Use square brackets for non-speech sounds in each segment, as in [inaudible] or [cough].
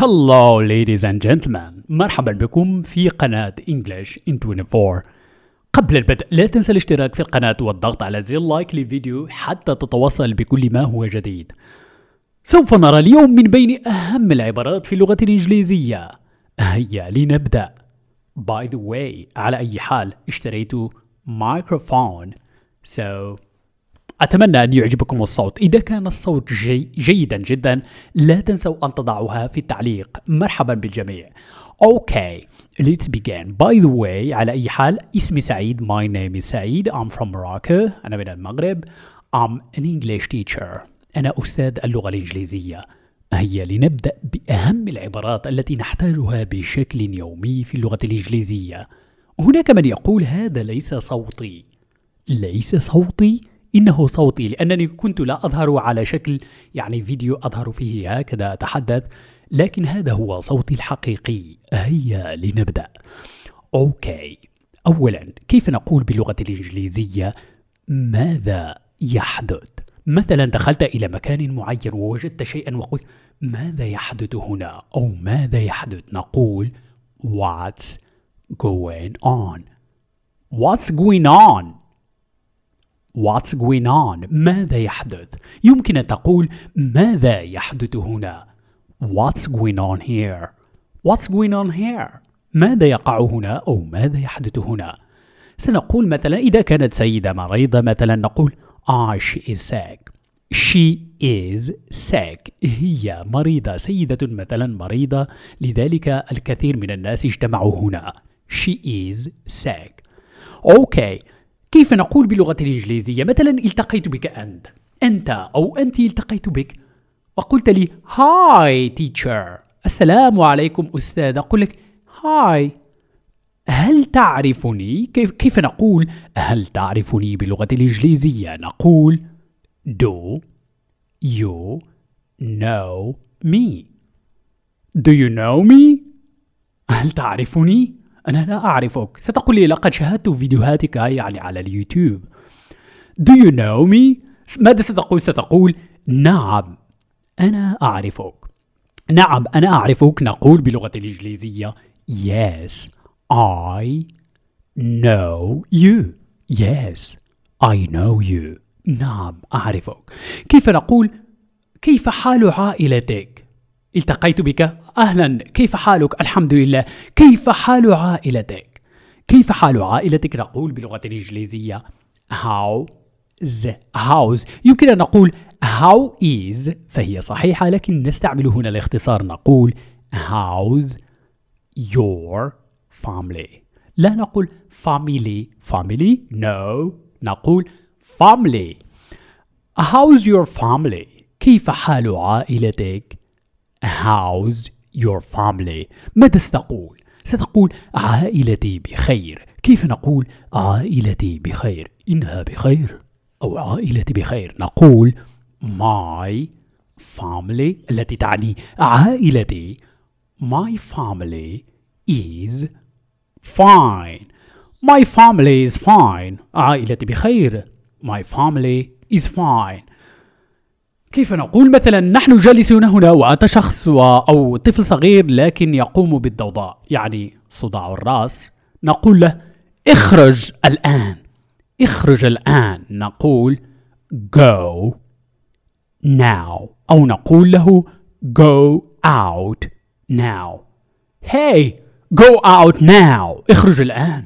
Hello ladies and gentlemen مرحبا بكم في قناة English in 24 قبل البدء لا تنسى الاشتراك في القناة والضغط على زر لايك للفيديو حتى تتواصل بكل ما هو جديد سوف نرى اليوم من بين أهم العبارات في اللغة الإنجليزية هيا لنبدأ By the way على أي حال اشتريت مايكروفون So أتمنى أن يعجبكم الصوت إذا كان الصوت جي جيدا جدا لا تنسوا أن تضعوها في التعليق مرحبا بالجميع أوكي Let's begin. By the way, على أي حال اسمي سعيد. My name is سعيد. I'm from Morocco. أنا من المغرب. I'm an English teacher. أنا أستاذ اللغة الإنجليزية. هيا لنبدأ بأهم العبارات التي نحتاجها بشكل يومي في اللغة الإنجليزية. هناك من يقول هذا ليس صوتي. ليس صوتي؟ إنه صوتي لأنني كنت لا أظهر على شكل يعني فيديو أظهر فيه هكذا أتحدث لكن هذا هو صوتي الحقيقي هيا لنبدأ أوكي أولا كيف نقول باللغة الإنجليزية ماذا يحدث؟ مثلا دخلت إلى مكان معين ووجدت شيئا وقلت ماذا يحدث هنا أو ماذا يحدث نقول what's going on what's going on What's going on؟ ماذا يحدث؟ يمكن أن تقول ماذا يحدث هنا؟ What's going on here؟ What's going on here؟ ماذا يقع هنا أو ماذا يحدث هنا؟ سنقول مثلا إذا كانت سيدة مريضة مثلا نقول Ah, she is sick. She is sick. هي مريضة. سيدة مثلا مريضة. لذلك الكثير من الناس اجتمعوا هنا. She is sick. Okay. كيف نقول باللغة الإنجليزية مثلا التقيت بك أنت أنت أو أنت التقيت بك وقلت لي هاي تيتشر السلام عليكم أستاذ أقول لك هاي هل تعرفني؟ كيف, كيف نقول هل تعرفني باللغة الإنجليزية؟ نقول do you know me Do you know me؟ هل تعرفني؟ أنا لا أعرفك ستقول لي لقد شاهدت فيديوهاتك يعني على اليوتيوب Do you know me؟ ماذا ستقول؟ ستقول نعم أنا أعرفك نعم أنا أعرفك نقول باللغة الإنجليزية Yes I know you Yes I know you نعم أعرفك كيف نقول كيف حال عائلتك التقيت بك أهلا كيف حالك الحمد لله كيف حال عائلتك كيف حال عائلتك نقول باللغة الإنجليزية how is house يمكن أن نقول how is فهي صحيحة لكن نستعمل هنا الاختصار نقول how's your family لا نقول family family no نقول family how's your family كيف حال عائلتك How's your family؟ ماذا ستقول؟ ستقول عائلتي بخير كيف نقول عائلتي بخير؟ إنها بخير أو عائلتي بخير نقول my family التي تعني عائلتي my family is fine my family is fine عائلتي بخير my family is fine كيف نقول مثلا نحن جالسون هنا وأتى شخص و... أو طفل صغير لكن يقوم بالضوضاء يعني صداع الرأس نقول له اخرج الآن اخرج الآن نقول go now أو نقول له go out now hey go out now اخرج الآن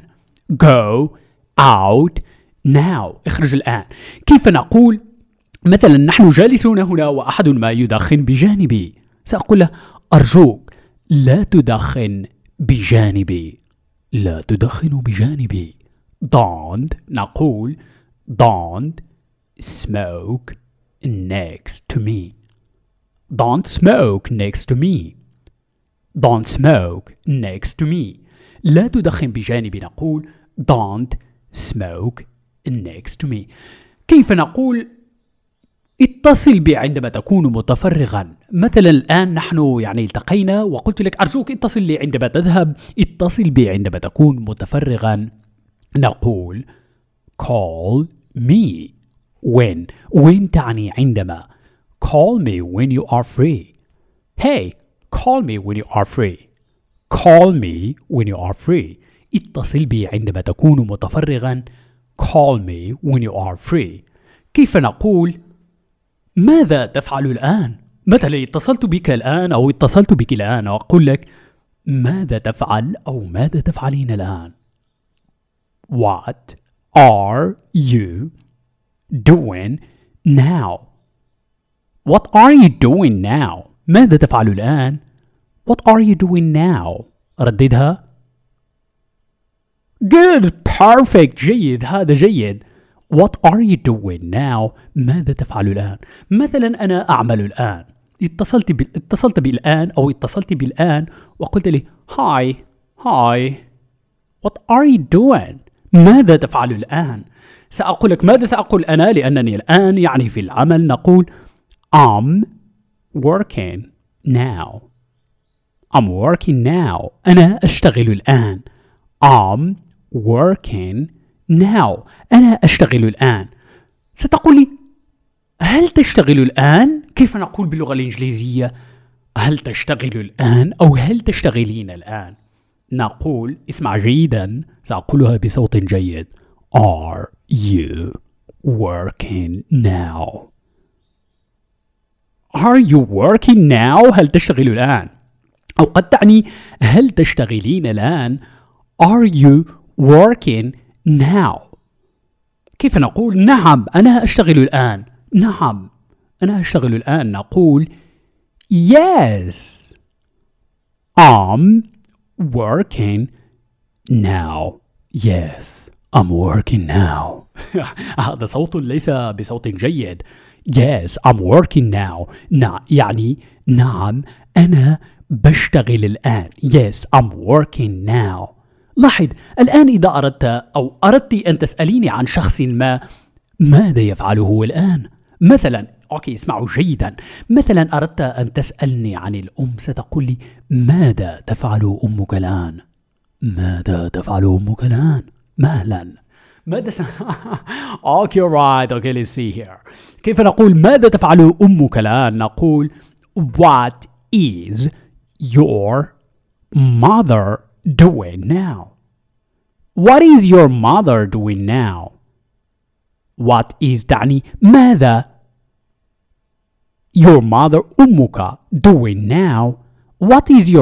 go out now اخرج الآن كيف نقول مثلا نحن جالسون هنا وأحد ما يدخن بجانبي سأقول له أرجوك لا تدخن بجانبي لا تدخن بجانبي don't نقول don't smoke next to me don't smoke next to me don't smoke next to me لا تدخن بجانبي نقول don't smoke next to me كيف نقول اتصل بي عندما تكون متفرغا مثلا الآن نحن يعني التقينا وقلت لك أرجوك اتصل لي عندما تذهب اتصل بي عندما تكون متفرغا نقول call me when when تعني عندما call me when you are free hey call me when you are free call me when you are free اتصل بي عندما تكون متفرغا call me when you are free كيف نقول ماذا تفعل الآن؟ مثلا اتصلت بك الآن أو اتصلت بك الآن وأقول لك ماذا تفعل أو ماذا تفعلين الآن؟ What are you doing now? What are you doing now? ماذا تفعل الآن؟ What are you doing now? رددها Good, perfect, جيد, هذا جيد What are you doing now؟ ماذا تفعل الآن؟ مثلا أنا أعمل الآن اتصلت بال... اتصلت بالآن أو اتصلت بالآن وقلت لي هاي هاي What are you doing؟ ماذا تفعل الآن؟ سأقول لك ماذا سأقول أنا لأنني الآن يعني في العمل نقول I'm working now I'm working now أنا أشتغل الآن I'm working now أنا أشتغل الآن ستقول لي هل تشتغل الآن؟ كيف نقول باللغة الإنجليزية هل تشتغل الآن أو هل تشتغلين الآن؟ نقول اسمع جيدا سأقولها بصوت جيد Are you working now? Are you working now? هل تشتغل الآن؟ أو قد تعني هل تشتغلين الآن؟ Are you working now كيف نقول نعم أنا أشتغل الآن نعم أنا أشتغل الآن نقول yes I'm working now yes I'm working now [laughs] هذا صوت ليس بصوت جيد Yes, I'm working now. نعم يعني نعم أنا بشتغل الآن. Yes, I'm working now. لاحظ الآن إذا أردت أو أردت أن تسأليني عن شخص ما ماذا يفعله الآن؟ مثلا أوكي اسمعوا جيدا مثلا أردت أن تسألني عن الأم ستقول لي ماذا تفعل أمك الآن؟ ماذا تفعل أمك الآن؟ مهلا ماذا س... أوكي رايت أوكي let's see here كيف نقول ماذا تفعل أمك الآن؟ نقول What is your mother doing now? What is your mother doing now? What is Dani mother? your mother Umuka doing now? What is your